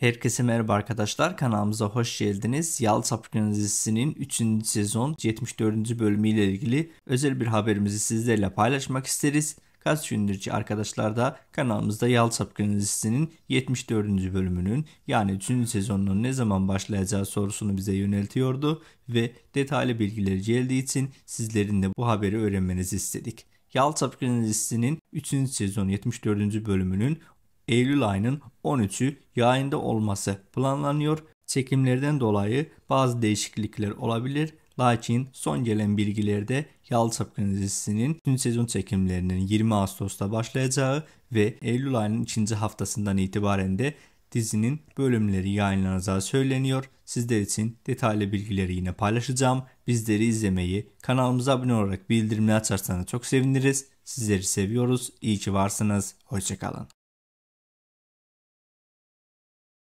Herkese merhaba arkadaşlar kanalımıza hoş geldiniz. Yalı Sapkın dizisinin 3. sezon 74. bölümüyle ilgili özel bir haberimizi sizlerle paylaşmak isteriz. Kaç gündür ki arkadaşlar da kanalımızda Yalı Sapkın dizisinin 74. bölümünün yani 3. sezonunun ne zaman başlayacağı sorusunu bize yöneltiyordu ve detaylı bilgileri geldiği için sizlerin de bu haberi öğrenmenizi istedik. Yalçapkın dizisinin 3. sezon 74. bölümünün Eylül ayının 13'ü yayında olması planlanıyor. Çekimlerden dolayı bazı değişiklikler olabilir. Lakin son gelen bilgilerde Yalı dizisinin tüm sezon çekimlerinin 20 Ağustos'ta başlayacağı ve Eylül ayının 2. haftasından itibaren de dizinin bölümleri yayınlanacağı söyleniyor. Sizler için detaylı bilgileri yine paylaşacağım. Bizleri izlemeyi, kanalımıza abone olarak bildirimleri açarsanız çok seviniriz. Sizleri seviyoruz. İyi ki varsınız. Hoşçakalın.